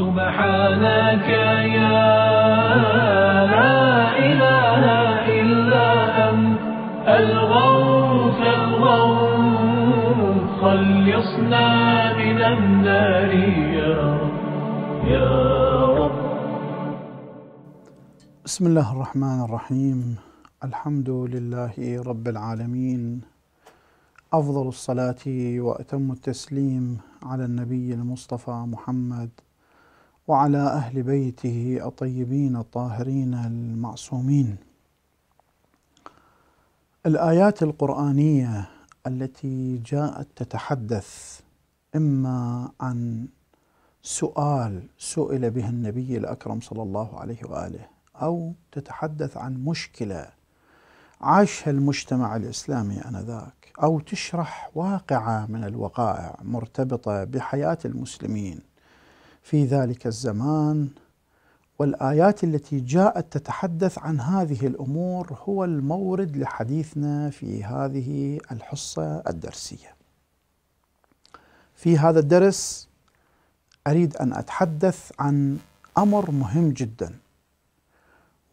سبحانك يا لا إله إلا أنت الغوث الغوث خلصنا من النار يا رب يا رب بسم الله الرحمن الرحيم الحمد لله رب العالمين أفضل الصلاة وأتم التسليم على النبي المصطفى محمد وعلى أهل بيته الطيبين الطاهرين المعصومين الآيات القرآنية التي جاءت تتحدث إما عن سؤال سئل به النبي الأكرم صلى الله عليه وآله أو تتحدث عن مشكلة عاشها المجتمع الإسلامي آنذاك أو تشرح واقعة من الوقائع مرتبطة بحياة المسلمين في ذلك الزمان والايات التي جاءت تتحدث عن هذه الامور هو المورد لحديثنا في هذه الحصه الدرسيه. في هذا الدرس اريد ان اتحدث عن امر مهم جدا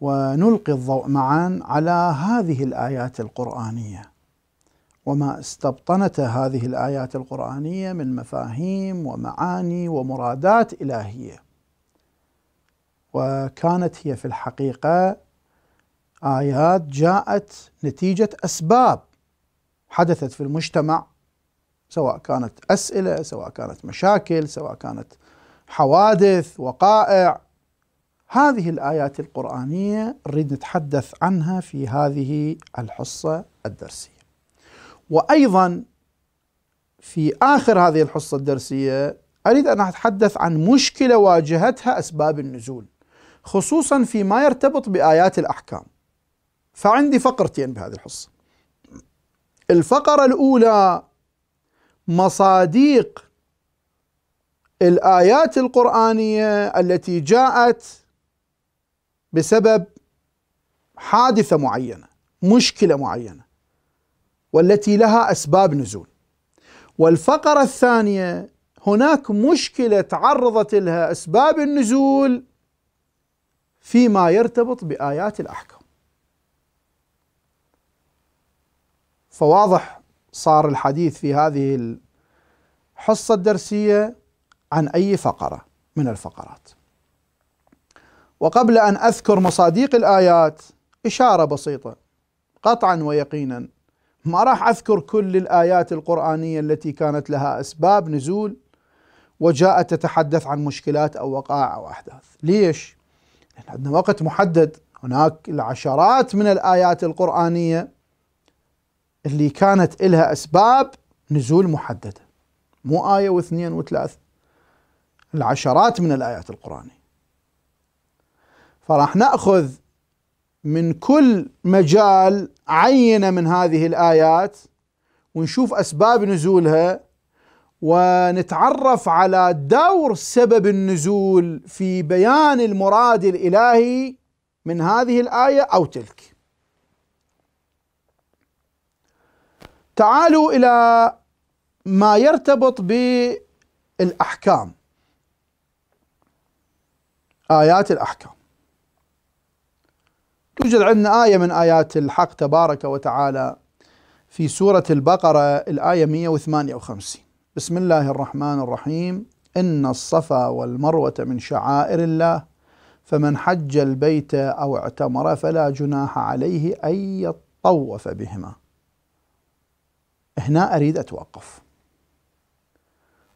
ونلقي الضوء معا على هذه الايات القرانيه وما استبطنت هذه الايات القرانيه من مفاهيم ومعاني ومرادات الهيه وكانت هي في الحقيقه ايات جاءت نتيجه اسباب حدثت في المجتمع سواء كانت اسئله سواء كانت مشاكل سواء كانت حوادث وقائع هذه الايات القرانيه نريد نتحدث عنها في هذه الحصه الدرسيه وايضا في اخر هذه الحصه الدرسيه اريد ان اتحدث عن مشكله واجهتها اسباب النزول خصوصا فيما يرتبط بايات الاحكام فعندي فقرتين بهذه الحصه الفقره الاولى مصاديق الايات القرانيه التي جاءت بسبب حادثه معينه مشكله معينه والتي لها اسباب نزول. والفقره الثانيه هناك مشكله تعرضت لها اسباب النزول فيما يرتبط بايات الاحكام. فواضح صار الحديث في هذه الحصه الدرسيه عن اي فقره من الفقرات. وقبل ان اذكر مصاديق الايات اشاره بسيطه قطعا ويقينا ما راح اذكر كل الايات القرانيه التي كانت لها اسباب نزول وجاءت تتحدث عن مشكلات او وقائع او احداث، ليش؟ لان عندنا وقت محدد، هناك العشرات من الايات القرانيه اللي كانت لها اسباب نزول محدده. مو ايه واثنين وثلاث. العشرات من الايات القرانيه. فراح ناخذ من كل مجال عينه من هذه الايات ونشوف اسباب نزولها ونتعرف على دور سبب النزول في بيان المراد الالهي من هذه الايه او تلك. تعالوا الى ما يرتبط بالاحكام. ايات الاحكام. توجد عندنا آية من آيات الحق تبارك وتعالى في سورة البقرة الآية 158 بسم الله الرحمن الرحيم إن الصفا والمروة من شعائر الله فمن حج البيت أو اعتمر فلا جناح عليه أن يطوف بهما هنا أريد أتوقف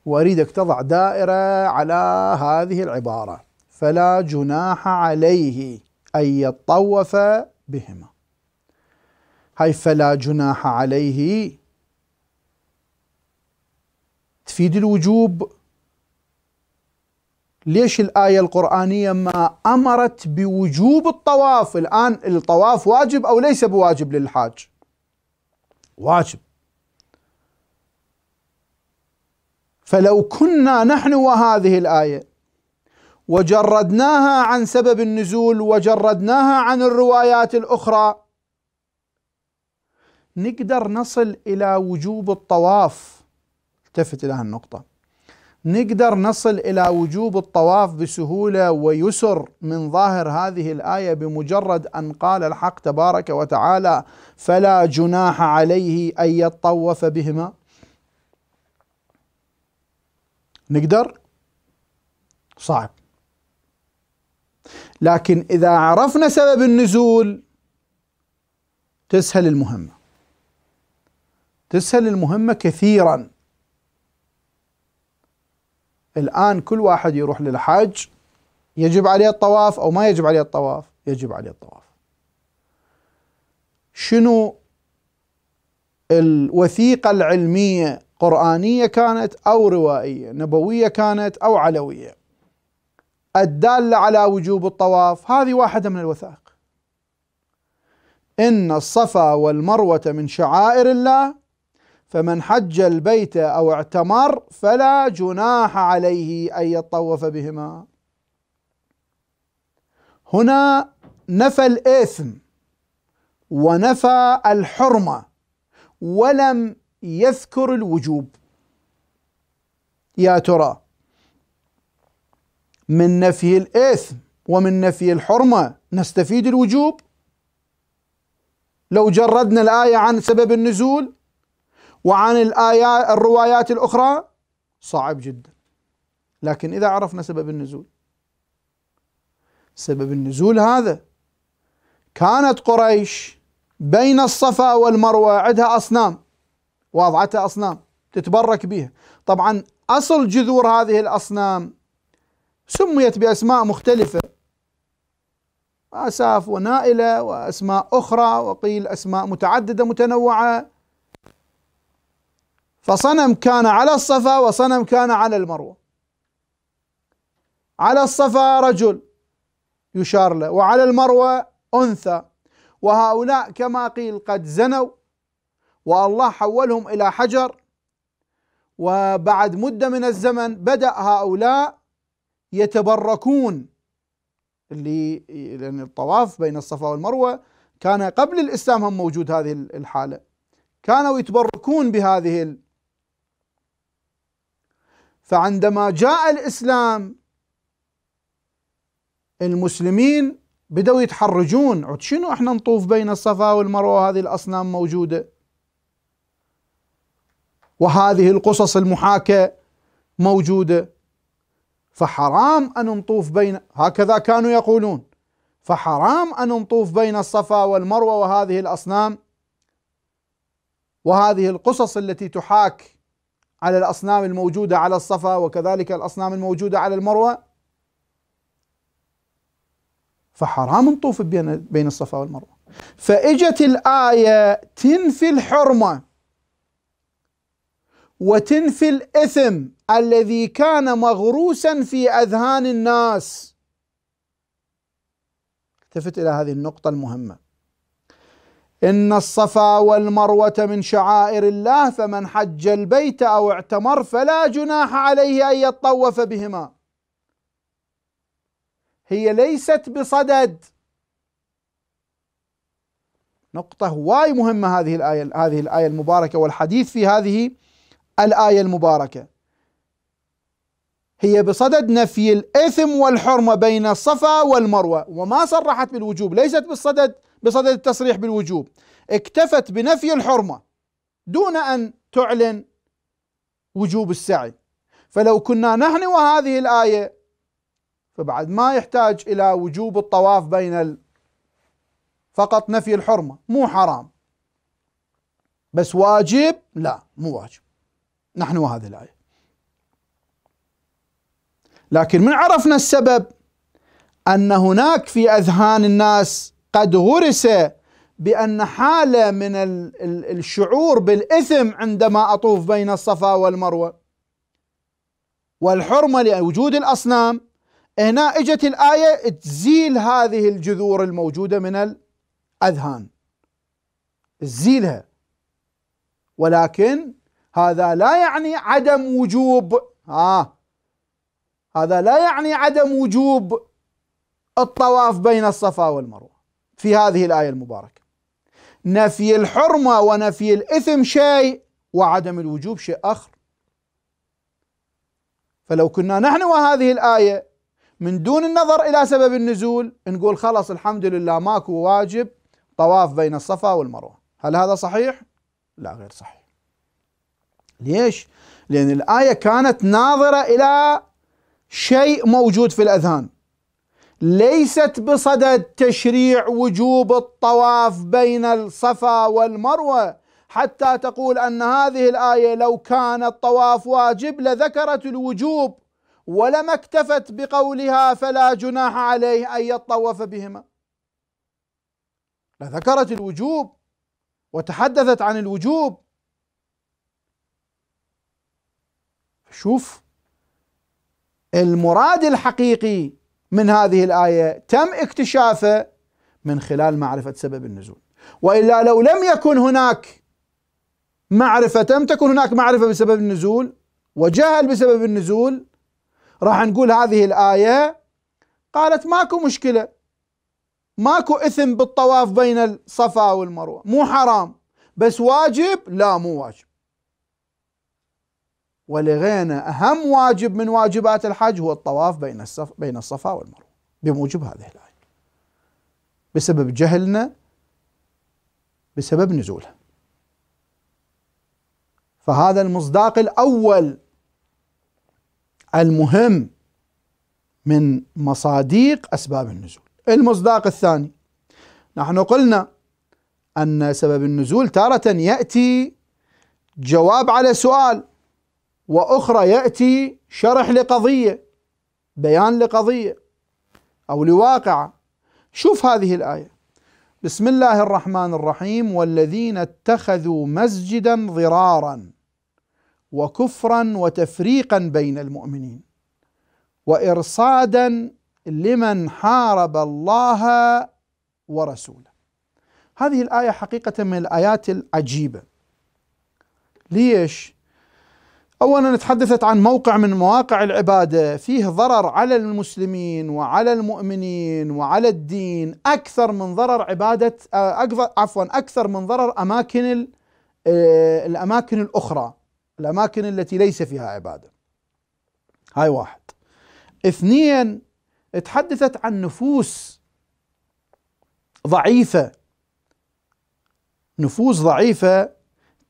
وأريدك تضع دائرة على هذه العبارة فلا جناح عليه أن يطوف بهما هاي فلا جناح عليه تفيد الوجوب ليش الآية القرآنية ما أمرت بوجوب الطواف الآن الطواف واجب أو ليس بواجب للحاج واجب فلو كنا نحن وهذه الآية وجردناها عن سبب النزول وجردناها عن الروايات الأخرى نقدر نصل إلى وجوب الطواف التفت إلى هالنقطة نقدر نصل إلى وجوب الطواف بسهولة ويسر من ظاهر هذه الآية بمجرد أن قال الحق تبارك وتعالى فلا جناح عليه أن يطوف بهما نقدر صعب لكن إذا عرفنا سبب النزول تسهل المهمة تسهل المهمة كثيرا الآن كل واحد يروح للحاج يجب عليه الطواف أو ما يجب عليه الطواف يجب عليه الطواف شنو الوثيقة العلمية قرآنية كانت أو روائية نبوية كانت أو علوية الدالة على وجوب الطواف هذه واحدة من الوثائق إن الصفا والمروة من شعائر الله فمن حج البيت أو اعتمر فلا جناح عليه أن يطوف بهما هنا نفى الإثم ونفى الحرمة ولم يذكر الوجوب يا ترى من نفي الإثم ومن نفي الحرمة نستفيد الوجوب لو جردنا الآية عن سبب النزول وعن الآيات الروايات الأخرى صعب جدا لكن إذا عرفنا سبب النزول سبب النزول هذا كانت قريش بين الصفا والمروة عندها أصنام واضعتها أصنام تتبرك بها طبعا أصل جذور هذه الأصنام سميت بأسماء مختلفة آساف ونائلة وأسماء أخرى وقيل أسماء متعددة متنوعة فصنم كان على الصفا وصنم كان على المروة على الصفا رجل يشار له وعلى المروة أنثى وهؤلاء كما قيل قد زنوا والله حولهم إلى حجر وبعد مدة من الزمن بدأ هؤلاء يتبركون اللي لأن الطواف بين الصفا والمروة كان قبل الإسلام هم موجود هذه الحالة كانوا يتبركون بهذه ال... فعندما جاء الإسلام المسلمين بدأوا يتحرجون عد شنو احنا نطوف بين الصفا والمروة هذه الأصنام موجودة وهذه القصص المحاكاة موجودة فحرام أن نطوف بين هكذا كانوا يقولون فحرام أن نطوف بين الصفا والمروة وهذه الأصنام وهذه القصص التي تحاك على الأصنام الموجودة على الصفا وكذلك الأصنام الموجودة على المروة فحرام نطوف بين بين الصفا والمروة فإجت الآية تنفي الحرمة وتنفي الإثم الذي كان مغروسا في اذهان الناس التفت الى هذه النقطه المهمه ان الصفا والمروه من شعائر الله فمن حج البيت او اعتمر فلا جناح عليه ان يطوف بهما هي ليست بصدد نقطة واي مهمة هذه الآية هذه الآية المباركة والحديث في هذه الآية المباركة هي بصدد نفي الإثم والحرمة بين الصفا والمروة وما صرحت بالوجوب ليست بالصدد بصدد التصريح بالوجوب اكتفت بنفي الحرمة دون أن تعلن وجوب السعي فلو كنا نحن وهذه الآية فبعد ما يحتاج إلى وجوب الطواف بين ال... فقط نفي الحرمة مو حرام بس واجب لا مو واجب نحن وهذه الآية لكن من عرفنا السبب أن هناك في أذهان الناس قد غرس بأن حالة من الشعور بالإثم عندما أطوف بين الصفا والمروة والحرمة لوجود الأصنام هنا اجت الآية تزيل هذه الجذور الموجودة من الأذهان تزيلها ولكن هذا لا يعني عدم وجوب آه هذا لا يعني عدم وجوب الطواف بين الصفا والمروه في هذه الايه المباركه. نفي الحرمه ونفي الاثم شيء وعدم الوجوب شيء اخر. فلو كنا نحن وهذه الايه من دون النظر الى سبب النزول نقول خلاص الحمد لله ماكو واجب طواف بين الصفا والمروه. هل هذا صحيح؟ لا غير صحيح. ليش؟ لأن الآية كانت ناظرة إلى شيء موجود في الأذهان ليست بصدد تشريع وجوب الطواف بين الصفا والمروة حتى تقول أن هذه الآية لو كان الطواف واجب لذكرت الوجوب ولما اكتفت بقولها فلا جناح عليه أن يطوف بهما لذكرت الوجوب وتحدثت عن الوجوب شوف المراد الحقيقي من هذه الآية تم اكتشافه من خلال معرفة سبب النزول وإلا لو لم يكن هناك معرفة لم تكن هناك معرفة بسبب النزول وجهل بسبب النزول راح نقول هذه الآية قالت ماكو مشكلة ماكو إثم بالطواف بين الصفا والمروة مو حرام بس واجب لا مو واجب ولغينا أهم واجب من واجبات الحج هو الطواف بين الصف بين الصفا والمروة بموجب هذه الآية بسبب جهلنا بسبب نزولها فهذا المصداق الأول المهم من مصاديق أسباب النزول المصداق الثاني نحن قلنا أن سبب النزول تارة يأتي جواب على سؤال وأخرى يأتي شرح لقضية بيان لقضية أو لواقعة شوف هذه الآية بسم الله الرحمن الرحيم والذين اتخذوا مسجدا ضرارا وكفرا وتفريقا بين المؤمنين وإرصادا لمن حارب الله ورسوله هذه الآية حقيقة من الآيات العجيبة ليش؟ اولا تحدثت عن موقع من مواقع العباده فيه ضرر على المسلمين وعلى المؤمنين وعلى الدين اكثر من ضرر عباده آه، عفوا اكثر من ضرر اماكن آه، الاماكن الاخرى الاماكن التي ليس فيها عباده. هاي واحد. اثنين تحدثت عن نفوس ضعيفه نفوس ضعيفه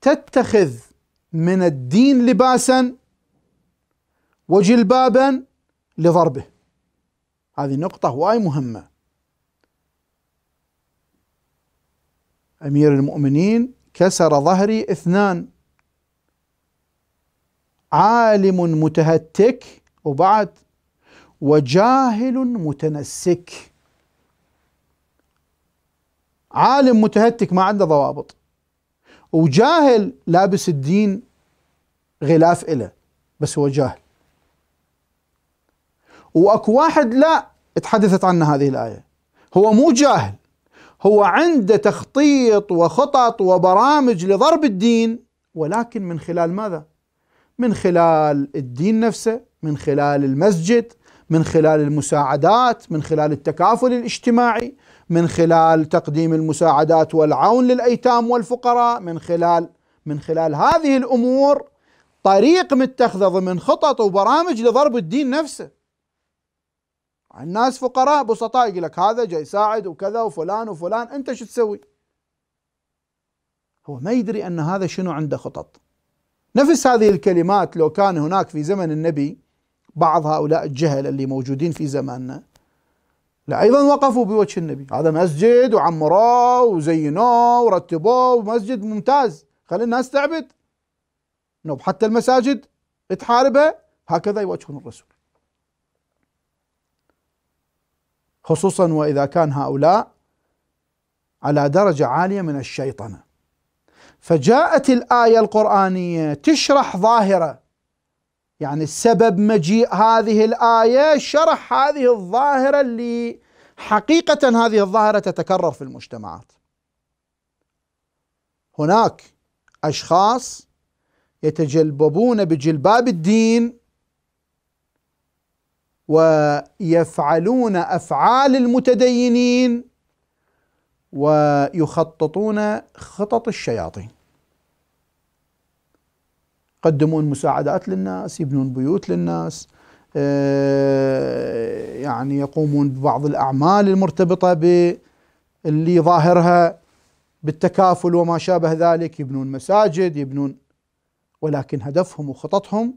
تتخذ من الدين لباسا وجلبابا لضربه هذه نقطة واي مهمة أمير المؤمنين كسر ظهري اثنان عالم متهتك وبعد وجاهل متنسك عالم متهتك ما عنده ضوابط وجاهل لابس الدين غلاف إله بس هو جاهل وأكو واحد لا تحدثت عنه هذه الآية هو مو جاهل هو عنده تخطيط وخطط وبرامج لضرب الدين ولكن من خلال ماذا؟ من خلال الدين نفسه من خلال المسجد من خلال المساعدات من خلال التكافل الاجتماعي من خلال تقديم المساعدات والعون للايتام والفقراء من خلال من خلال هذه الامور طريق متخذه ضمن خطط وبرامج لضرب الدين نفسه الناس فقراء بسطاء يقول لك هذا جاي يساعد وكذا وفلان وفلان انت شو تسوي؟ هو ما يدري ان هذا شنو عنده خطط نفس هذه الكلمات لو كان هناك في زمن النبي بعض هؤلاء الجهل اللي موجودين في زماننا لا أيضا وقفوا بوجه النبي هذا مسجد وعمروه وزينوه ورتبوه مسجد ممتاز خلي الناس تعبد نوب حتى المساجد تحاربها هكذا يواجهون الرسول خصوصا وإذا كان هؤلاء على درجة عالية من الشيطنة فجاءت الآية القرآنية تشرح ظاهرة يعني السبب مجيء هذه الآية شرح هذه الظاهرة اللي حقيقة هذه الظاهرة تتكرر في المجتمعات هناك أشخاص يتجلببون بجلباب الدين ويفعلون أفعال المتدينين ويخططون خطط الشياطين يقدمون مساعدات للناس يبنون بيوت للناس آه، يعني يقومون ببعض الأعمال المرتبطة باللي ظاهرها بالتكافل وما شابه ذلك يبنون مساجد يبنون ولكن هدفهم وخططهم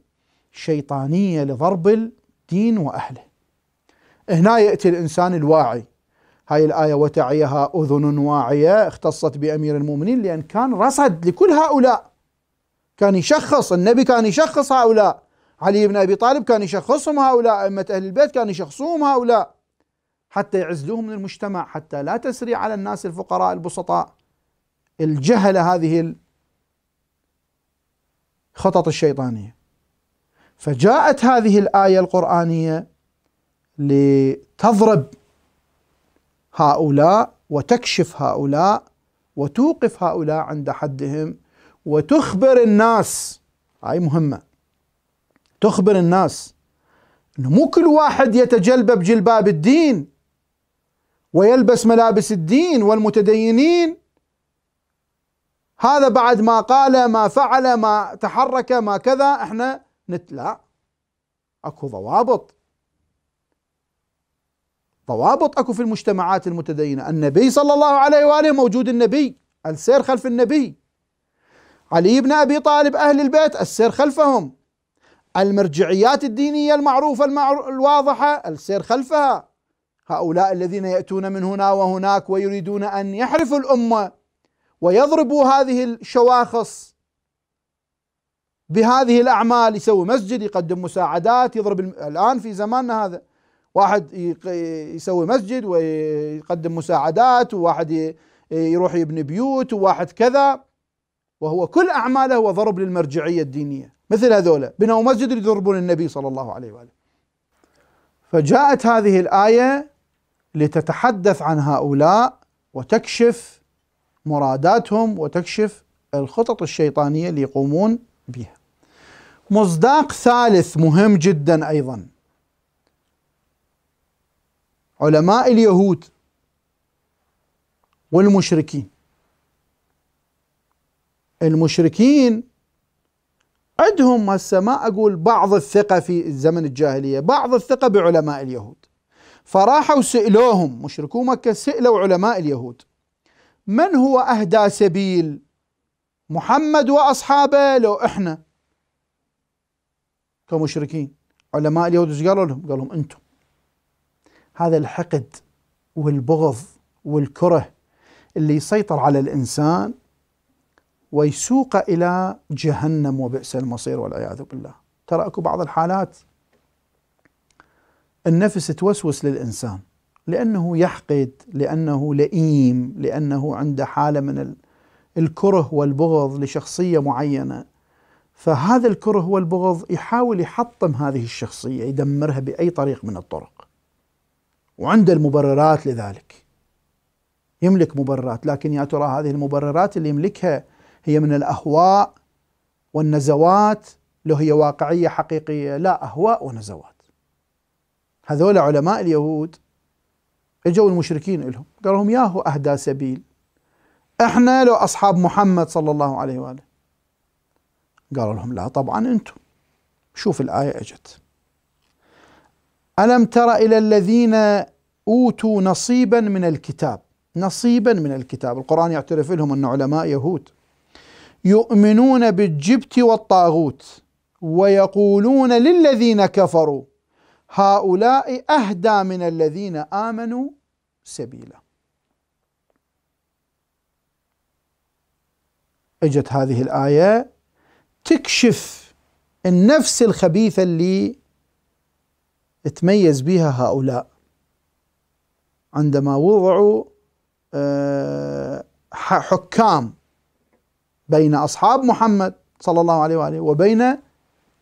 شيطانية لضرب الدين وأهله هنا يأتي الإنسان الواعي هاي الآية وتعيها أذن واعية اختصت بأمير المؤمنين لأن كان رصد لكل هؤلاء كان يشخص النبي كان يشخص هؤلاء علي بن أبي طالب كان يشخصهم هؤلاء أئمة أهل البيت كان يشخصهم هؤلاء حتى يعزلوهم من المجتمع حتى لا تسري على الناس الفقراء البسطاء الجهلة هذه الخطط الشيطانية فجاءت هذه الآية القرآنية لتضرب هؤلاء وتكشف هؤلاء وتوقف هؤلاء عند حدهم وتخبر الناس هاي مهمة تخبر الناس انه مو كل واحد يتجلب جلباب الدين ويلبس ملابس الدين والمتدينين هذا بعد ما قال ما فعل ما تحرك ما كذا احنا نتلا اكو ضوابط ضوابط اكو في المجتمعات المتدينه النبي صلى الله عليه واله موجود النبي السير خلف النبي علي بن ابي طالب اهل البيت السير خلفهم المرجعيات الدينيه المعروفه المعرو... الواضحه السير خلفها هؤلاء الذين ياتون من هنا وهناك ويريدون ان يحرفوا الامه ويضربوا هذه الشواخص بهذه الاعمال يسوي مسجد يقدم مساعدات يضرب الان في زماننا هذا واحد يسوي مسجد ويقدم مساعدات وواحد يروح يبني بيوت وواحد كذا وهو كل أعماله هو ضرب للمرجعية الدينية مثل هذولا بنوا مسجد يضربون النبي صلى الله عليه وآله فجاءت هذه الآية لتتحدث عن هؤلاء وتكشف مراداتهم وتكشف الخطط الشيطانية اللي يقومون بها مصداق ثالث مهم جدا أيضا علماء اليهود والمشركين المشركين عندهم هسه ما اقول بعض الثقه في زمن الجاهليه، بعض الثقه بعلماء اليهود. فراحوا سالوهم مشركو مكه سالوا علماء اليهود من هو اهدى سبيل؟ محمد واصحابه لو احنا كمشركين علماء اليهود ايش قالوا لهم؟ قال لهم انتم هذا الحقد والبغض والكره اللي يسيطر على الانسان ويسوق إلى جهنم وبئس المصير والعياذ بالله ترى أكو بعض الحالات النفس توسوس للإنسان لأنه يحقد لأنه لئيم لأنه عنده حالة من الكره والبغض لشخصية معينة فهذا الكره والبغض يحاول يحطم هذه الشخصية يدمرها بأي طريق من الطرق وعنده المبررات لذلك يملك مبررات لكن يا ترى هذه المبررات اللي يملكها هي من الأهواء والنزوات لو هي واقعية حقيقية لا أهواء ونزوات هذول علماء اليهود اجوا المشركين لهم قالوا لهم ياهو أهدى سبيل احنا لو أصحاب محمد صلى الله عليه وآله قالوا لهم لا طبعا أنتم شوف الآية أجت ألم تر إلى الذين أوتوا نصيبا من الكتاب نصيبا من الكتاب القرآن يعترف لهم أن علماء يهود يؤمنون بالجبت والطاغوت ويقولون للذين كفروا هؤلاء اهدى من الذين امنوا سبيلا اجت هذه الايه تكشف النفس الخبيثه اللي تميز بها هؤلاء عندما وضعوا آه، حكام بين أصحاب محمد صلى الله عليه وآله وبين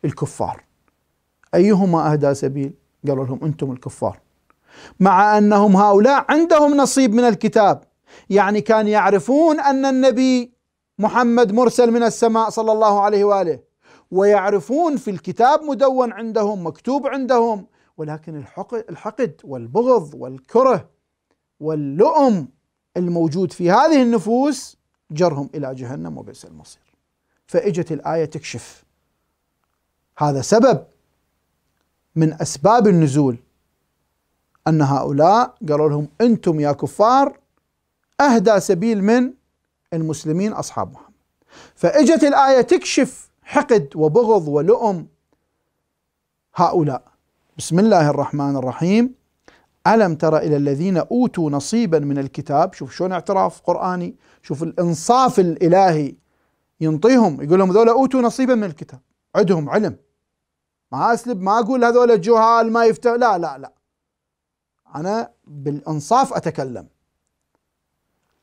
الكفار أيهما أهدى سبيل قالوا لهم أنتم الكفار مع أنهم هؤلاء عندهم نصيب من الكتاب يعني كان يعرفون أن النبي محمد مرسل من السماء صلى الله عليه وآله ويعرفون في الكتاب مدون عندهم مكتوب عندهم ولكن الحقد والبغض والكره واللؤم الموجود في هذه النفوس جرهم إلى جهنم وبئس المصير فإجت الآية تكشف هذا سبب من أسباب النزول أن هؤلاء قالوا لهم أنتم يا كفار أهدى سبيل من المسلمين أصحاب محمد فإجت الآية تكشف حقد وبغض ولؤم هؤلاء بسم الله الرحمن الرحيم ألم ترى إلى الذين أوتوا نصيبا من الكتاب شوف شلون اعتراف قرآني شوف الإنصاف الإلهي ينطيهم يقول لهم هذول أوتوا نصيبا من الكتاب عندهم علم ما أسلب ما أقول هذول جهال ما يفتح لا لا لا أنا بالإنصاف أتكلم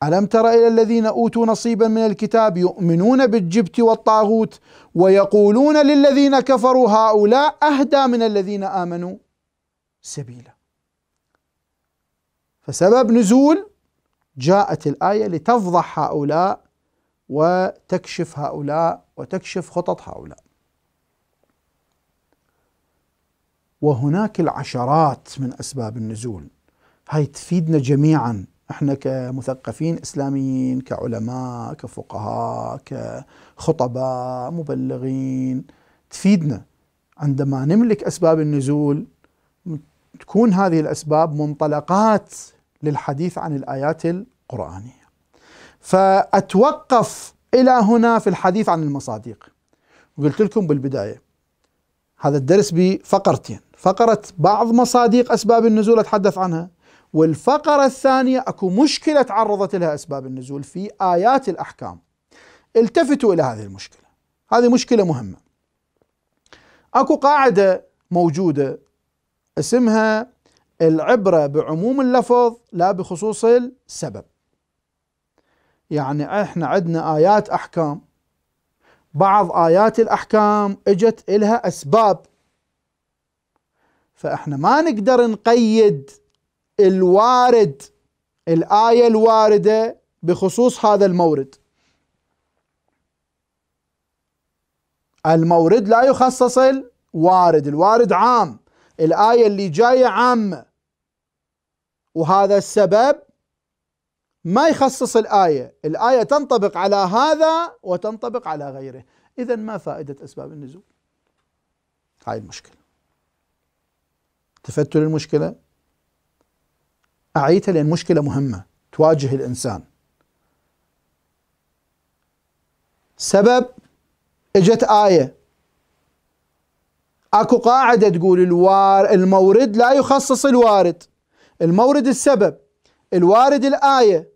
ألم تر إلى الذين أوتوا نصيبا من الكتاب يؤمنون بالجبت والطاغوت ويقولون للذين كفروا هؤلاء أهدى من الذين آمنوا سبيلا فسبب نزول جاءت الآية لتفضح هؤلاء وتكشف هؤلاء وتكشف خطط هؤلاء وهناك العشرات من أسباب النزول هاي تفيدنا جميعا احنا كمثقفين اسلاميين كعلماء كفقهاء كخطباء مبلغين تفيدنا عندما نملك اسباب النزول تكون هذه الاسباب منطلقات للحديث عن الآيات القرآنية فأتوقف إلى هنا في الحديث عن المصادق قلت لكم بالبداية هذا الدرس بفقرتين فقرة بعض مصادق أسباب النزول أتحدث عنها والفقرة الثانية أكو مشكلة تعرضت لها أسباب النزول في آيات الأحكام التفتوا إلى هذه المشكلة هذه مشكلة مهمة أكو قاعدة موجودة اسمها العبرة بعموم اللفظ لا بخصوص السبب يعني احنا عندنا آيات أحكام بعض آيات الأحكام اجت إلها أسباب فاحنا ما نقدر نقيد الوارد الآية الواردة بخصوص هذا المورد المورد لا يخصص الوارد الوارد عام الآية اللي جاية عامة وهذا السبب ما يخصص الآية الآية تنطبق على هذا وتنطبق على غيره إذا ما فائدة أسباب النزول هاي المشكلة تفتوا للمشكلة أعيتها لأن مشكلة مهمة تواجه الإنسان سبب اجت آية اكو قاعدة تقول الوار المورد لا يخصص الوارد المورد السبب الوارد الآية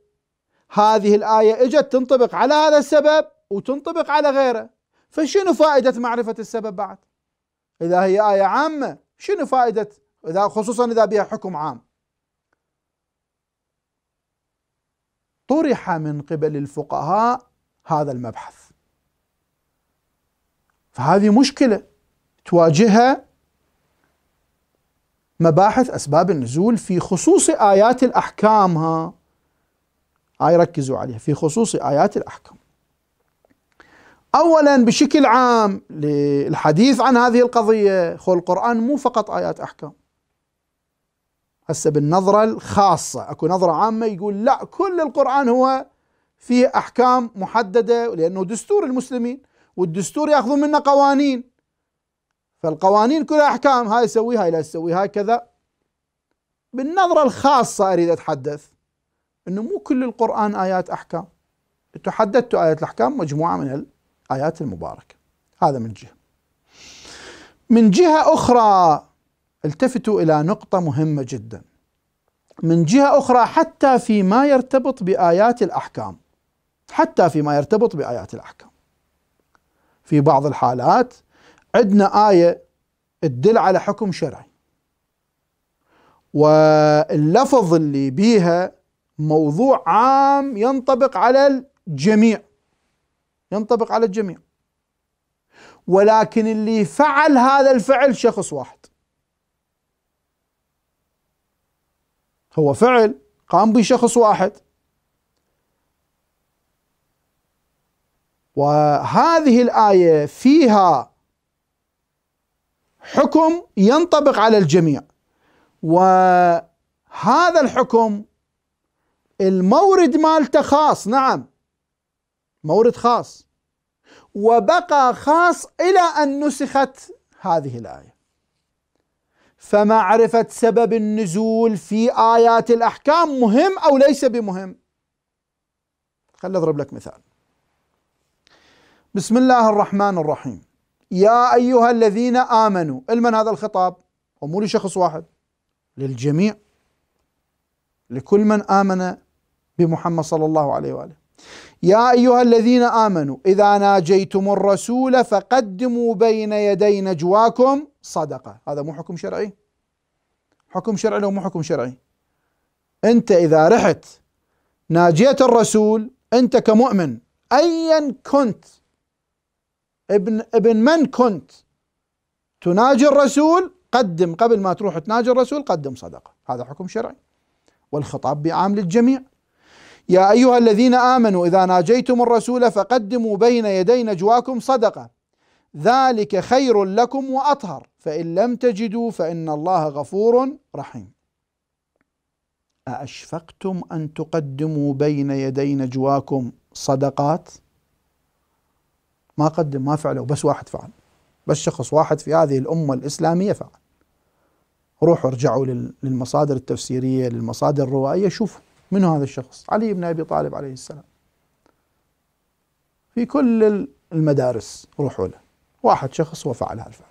هذه الآية إجت تنطبق على هذا السبب وتنطبق على غيره فشنو فائدة معرفة السبب بعد إذا هي آية عامة شنو فائدة إذا خصوصا إذا بها حكم عام طرح من قبل الفقهاء هذا المبحث فهذه مشكلة تواجهها مباحث أسباب النزول في خصوص آيات الأحكام ها هاي ركزوا عليها في خصوص آيات الأحكام أولا بشكل عام للحديث عن هذه القضية خو القرآن مو فقط آيات أحكام هسه بالنظرة الخاصة أكو نظرة عامة يقول لا كل القرآن هو فيه أحكام محددة لأنه دستور المسلمين والدستور يأخذون منه قوانين فالقوانين كلها أحكام هاي سوي هاي لا تسوي هاي كذا بالنظرة الخاصة أريد أتحدث أنه مو كل القرآن آيات أحكام تحددت آيات الأحكام مجموعة من الآيات المباركة هذا من جهة من جهة أخرى التفتوا إلى نقطة مهمة جدا من جهة أخرى حتى فيما يرتبط بآيات الأحكام حتى فيما يرتبط بآيات الأحكام في بعض الحالات عندنا آية تدل على حكم شرعي واللفظ اللي بيها موضوع عام ينطبق على الجميع ينطبق على الجميع ولكن اللي فعل هذا الفعل شخص واحد هو فعل قام به شخص واحد وهذه الآية فيها حكم ينطبق على الجميع وهذا الحكم المورد مالته خاص نعم مورد خاص وبقى خاص إلى أن نسخت هذه الآية فمعرفة سبب النزول في آيات الأحكام مهم أو ليس بمهم خل أضرب لك مثال بسم الله الرحمن الرحيم يا أيها الذين آمنوا لمن هذا الخطاب هو مو لشخص واحد للجميع لكل من آمن بمحمد صلى الله عليه وآله يا أيها الذين آمنوا إذا ناجيتم الرسول فقدموا بين يدي نجواكم صدقة هذا مو حكم شرعي حكم شرعي لو مو حكم شرعي أنت إذا رحت ناجيت الرسول أنت كمؤمن أيا كنت ابن ابن من كنت تناجي الرسول قدم قبل ما تروح تناجي الرسول قدم صدقة هذا حكم شرعي والخطاب بعام للجميع يا أيها الذين آمنوا إذا ناجيتم الرسول فقدموا بين يدي نجواكم صدقة ذلك خير لكم وأطهر فإن لم تجدوا فإن الله غفور رحيم أأشفقتم أن تقدموا بين يدي نجواكم صدقات؟ ما قدم ما فعله بس واحد فعل بس شخص واحد في هذه الأمة الإسلامية فعل روحوا ارجعوا للمصادر التفسيرية للمصادر الروائية شوفوا من هذا الشخص علي بن أبي طالب عليه السلام في كل المدارس روحوا له واحد شخص وفعل هذا هالفعل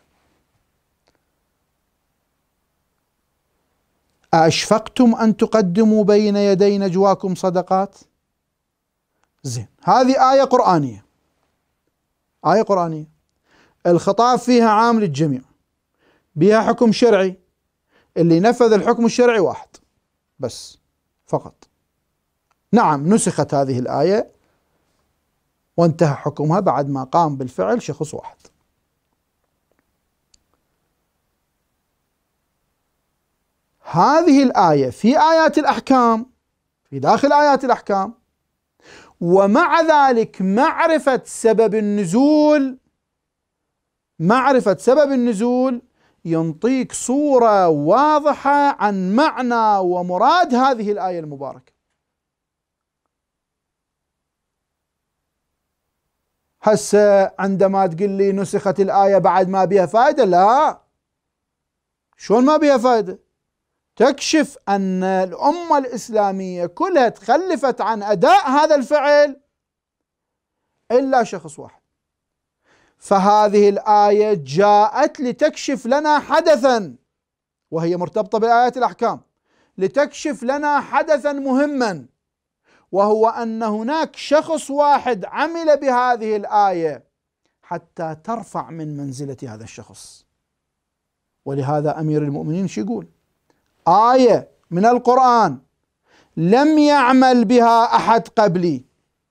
أشفقتم أن تقدموا بين يدي نجواكم صدقات زين هذه آية قرآنية آية قرآنية الخطاب فيها عام للجميع بها حكم شرعي اللي نفذ الحكم الشرعي واحد بس فقط نعم نسخت هذه الآية وانتهى حكمها بعد ما قام بالفعل شخص واحد هذه الآية في آيات الأحكام في داخل آيات الأحكام ومع ذلك معرفة سبب النزول معرفة سبب النزول ينطيك صورة واضحة عن معنى ومراد هذه الآية المباركة هسه عندما تقول لي نسخت الآية بعد ما بها فائدة لا شلون ما بها فائدة تكشف أن الأمة الإسلامية كلها تخلفت عن أداء هذا الفعل إلا شخص واحد فهذه الآية جاءت لتكشف لنا حدثا وهي مرتبطة بآيات الأحكام لتكشف لنا حدثا مهما وهو أن هناك شخص واحد عمل بهذه الآية حتى ترفع من منزلة هذا الشخص ولهذا أمير المؤمنين شو يقول آية من القرآن لم يعمل بها أحد قبلي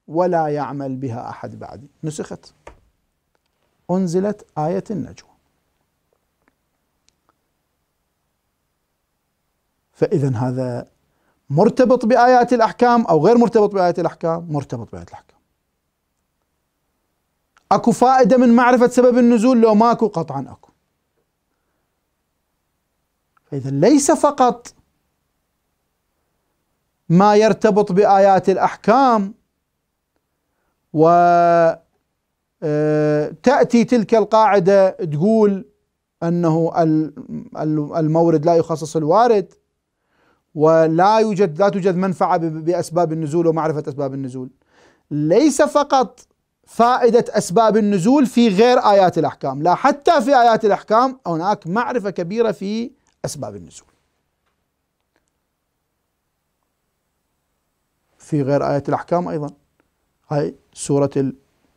ولا يعمل بها أحد بعدي نسخت أنزلت آية النجوى فإذا هذا مرتبط بآيات الأحكام أو غير مرتبط بآيات الأحكام مرتبط بآيات الأحكام أكو فائدة من معرفة سبب النزول لو ماكو قطعا أكو إذا ليس فقط ما يرتبط بآيات الأحكام وتأتي آه، تلك القاعدة تقول أنه المورد لا يخصص الوارد ولا يوجد لا توجد منفعة بأسباب النزول ومعرفة أسباب النزول ليس فقط فائدة أسباب النزول في غير آيات الأحكام لا حتى في آيات الأحكام هناك معرفة كبيرة في أسباب النزول في غير آية الأحكام أيضا هاي سورة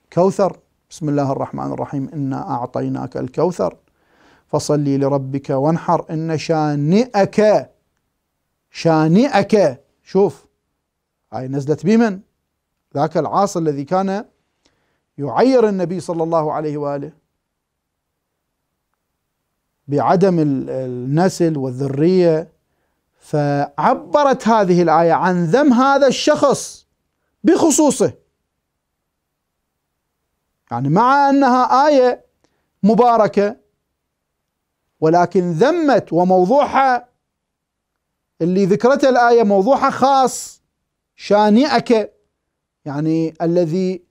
الكوثر بسم الله الرحمن الرحيم إنا أعطيناك الكوثر فصلي لربك وانحر إن شانئك شانئك شوف هاي نزلت بمن ذاك العاص الذي كان يعير النبي صلى الله عليه وآله بعدم النسل والذريه فعبرت هذه الايه عن ذم هذا الشخص بخصوصه يعني مع انها ايه مباركه ولكن ذمت وموضوعها اللي ذكرته الايه موضوعها خاص شانئك يعني الذي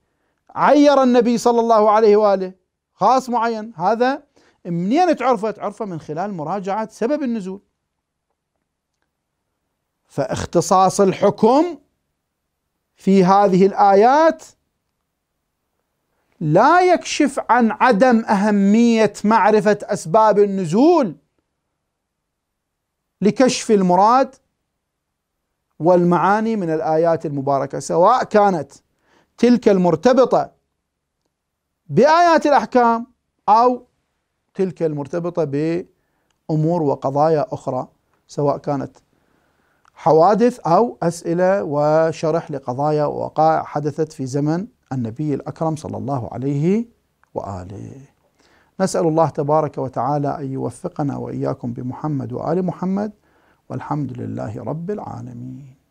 عير النبي صلى الله عليه واله خاص معين هذا منين تعرفت؟ عرفه من خلال مراجعة سبب النزول فاختصاص الحكم في هذه الآيات لا يكشف عن عدم أهمية معرفة أسباب النزول لكشف المراد والمعاني من الآيات المباركة سواء كانت تلك المرتبطة بآيات الأحكام أو تلك المرتبطة بأمور وقضايا أخرى سواء كانت حوادث أو أسئلة وشرح لقضايا ووقائع حدثت في زمن النبي الأكرم صلى الله عليه وآله نسأل الله تبارك وتعالى أن يوفقنا وإياكم بمحمد وآل محمد والحمد لله رب العالمين